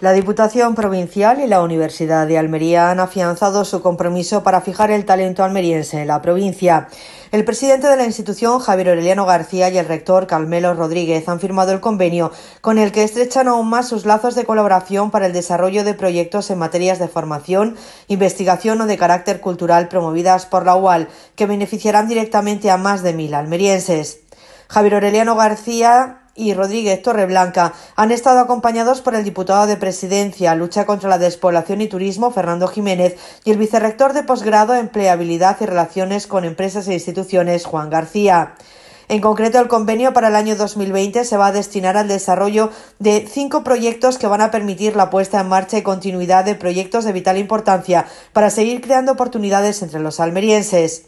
La Diputación Provincial y la Universidad de Almería han afianzado su compromiso para fijar el talento almeriense en la provincia. El presidente de la institución, Javier Aureliano García, y el rector, Carmelo Rodríguez, han firmado el convenio con el que estrechan aún más sus lazos de colaboración para el desarrollo de proyectos en materias de formación, investigación o de carácter cultural promovidas por la UAL, que beneficiarán directamente a más de mil almerienses. Javier Aureliano García y Rodríguez Torreblanca han estado acompañados por el diputado de Presidencia, Lucha contra la Despoblación y Turismo, Fernando Jiménez, y el vicerrector de Posgrado, Empleabilidad y Relaciones con Empresas e Instituciones, Juan García. En concreto, el convenio para el año 2020 se va a destinar al desarrollo de cinco proyectos que van a permitir la puesta en marcha y continuidad de proyectos de vital importancia para seguir creando oportunidades entre los almerienses.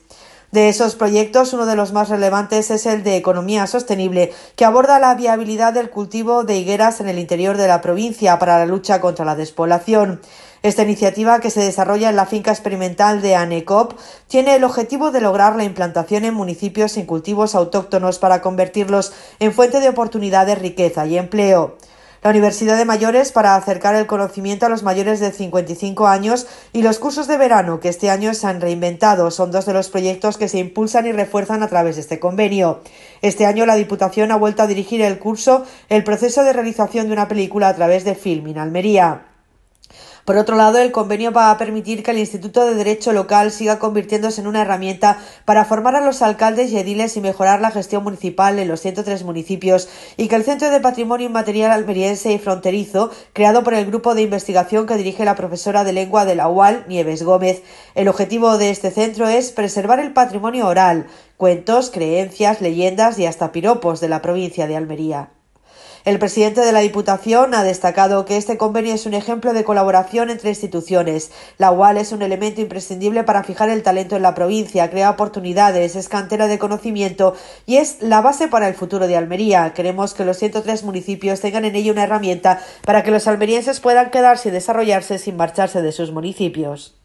De esos proyectos, uno de los más relevantes es el de Economía Sostenible, que aborda la viabilidad del cultivo de higueras en el interior de la provincia para la lucha contra la despoblación. Esta iniciativa, que se desarrolla en la finca experimental de ANECOP, tiene el objetivo de lograr la implantación en municipios sin cultivos autóctonos para convertirlos en fuente de oportunidades, riqueza y empleo la Universidad de Mayores para acercar el conocimiento a los mayores de 55 años y los cursos de verano que este año se han reinventado son dos de los proyectos que se impulsan y refuerzan a través de este convenio. Este año la Diputación ha vuelto a dirigir el curso El proceso de realización de una película a través de Film in Almería. Por otro lado, el convenio va a permitir que el Instituto de Derecho Local siga convirtiéndose en una herramienta para formar a los alcaldes y ediles y mejorar la gestión municipal en los 103 municipios y que el Centro de Patrimonio Inmaterial Almeriense y Fronterizo, creado por el grupo de investigación que dirige la profesora de lengua de la UAL, Nieves Gómez. El objetivo de este centro es preservar el patrimonio oral, cuentos, creencias, leyendas y hasta piropos de la provincia de Almería. El presidente de la Diputación ha destacado que este convenio es un ejemplo de colaboración entre instituciones, la cual es un elemento imprescindible para fijar el talento en la provincia, crea oportunidades, es cantera de conocimiento y es la base para el futuro de Almería. Queremos que los 103 municipios tengan en ello una herramienta para que los almerienses puedan quedarse y desarrollarse sin marcharse de sus municipios.